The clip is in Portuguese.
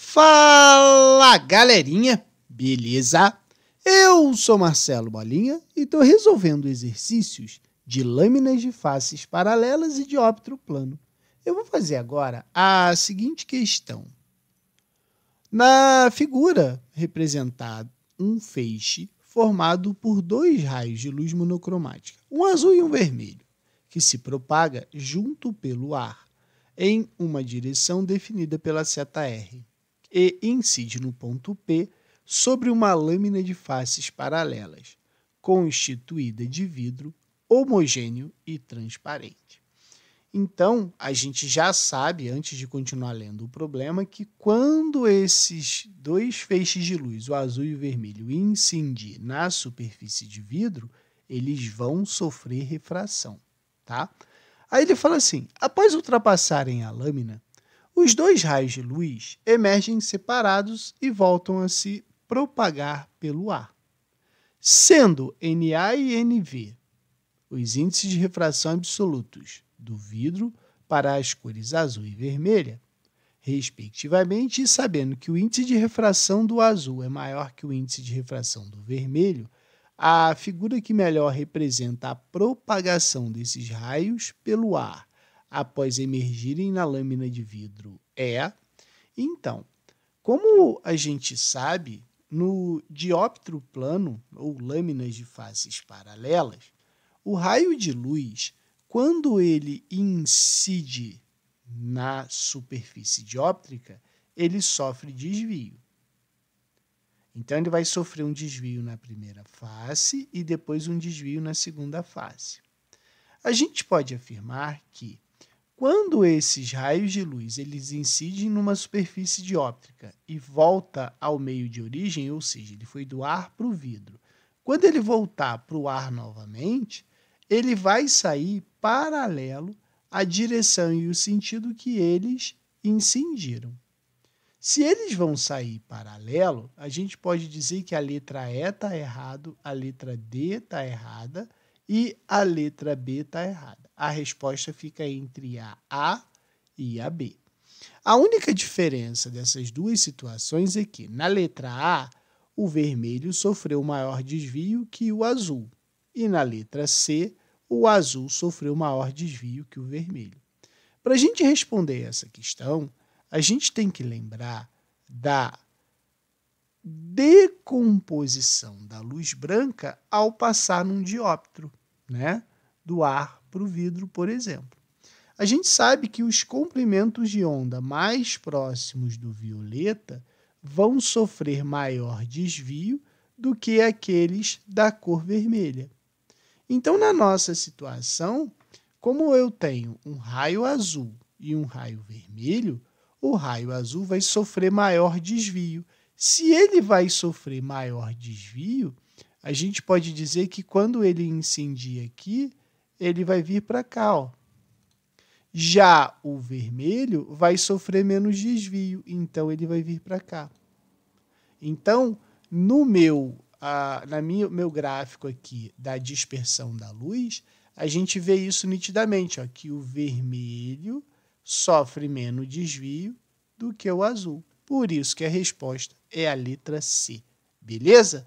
Fala galerinha, beleza? Eu sou Marcelo Bolinha e estou resolvendo exercícios de lâminas de faces paralelas e de plano. Eu vou fazer agora a seguinte questão. Na figura representado um feixe formado por dois raios de luz monocromática, um azul e um vermelho, que se propaga junto pelo ar em uma direção definida pela seta R e incide no ponto P sobre uma lâmina de faces paralelas, constituída de vidro homogêneo e transparente. Então, a gente já sabe, antes de continuar lendo o problema, que quando esses dois feixes de luz, o azul e o vermelho, incindir na superfície de vidro, eles vão sofrer refração, tá? Aí ele fala assim: após ultrapassarem a lâmina, os dois raios de luz emergem separados e voltam a se propagar pelo ar, sendo Na e NV os índices de refração absolutos do vidro para as cores azul e vermelha, respectivamente, e sabendo que o índice de refração do azul é maior que o índice de refração do vermelho, a figura que melhor representa a propagação desses raios pelo ar após emergirem na lâmina de vidro é. Então, como a gente sabe, no dióptro plano ou lâminas de faces paralelas, o raio de luz, quando ele incide na superfície dióptrica, ele sofre desvio. Então ele vai sofrer um desvio na primeira face e depois um desvio na segunda face. A gente pode afirmar que quando esses raios de luz eles incidem numa superfície de óptica e volta ao meio de origem, ou seja, ele foi do ar para o vidro. Quando ele voltar para o ar novamente, ele vai sair paralelo à direção e o sentido que eles incidiram. Se eles vão sair paralelo, a gente pode dizer que a letra E está errado, a letra D está errada e a letra B está errada. A resposta fica entre a A e a B. A única diferença dessas duas situações é que, na letra A, o vermelho sofreu maior desvio que o azul, e na letra C, o azul sofreu maior desvio que o vermelho. Para a gente responder essa questão, a gente tem que lembrar da decomposição da luz branca ao passar num dióptro né, do ar para o vidro, por exemplo. A gente sabe que os comprimentos de onda mais próximos do violeta vão sofrer maior desvio do que aqueles da cor vermelha. Então, na nossa situação, como eu tenho um raio azul e um raio vermelho, o raio azul vai sofrer maior desvio. Se ele vai sofrer maior desvio, a gente pode dizer que quando ele incendia aqui, ele vai vir para cá, ó. Já o vermelho vai sofrer menos desvio, então ele vai vir para cá. Então, no meu, ah, na minha, meu gráfico aqui da dispersão da luz, a gente vê isso nitidamente, ó, que o vermelho sofre menos desvio do que o azul. Por isso que a resposta é a letra C. Beleza?